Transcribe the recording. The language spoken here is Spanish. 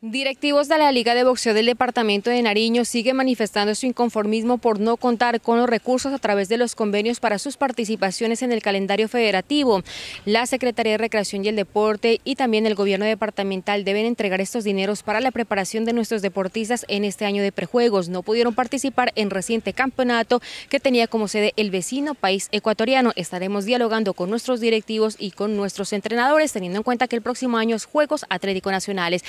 Directivos de la Liga de Boxeo del Departamento de Nariño siguen manifestando su inconformismo por no contar con los recursos a través de los convenios para sus participaciones en el calendario federativo. La Secretaría de Recreación y el Deporte y también el gobierno departamental deben entregar estos dineros para la preparación de nuestros deportistas en este año de prejuegos. No pudieron participar en reciente campeonato que tenía como sede el vecino país ecuatoriano. Estaremos dialogando con nuestros directivos y con nuestros entrenadores, teniendo en cuenta que el próximo año es Juegos Atlético Nacionales.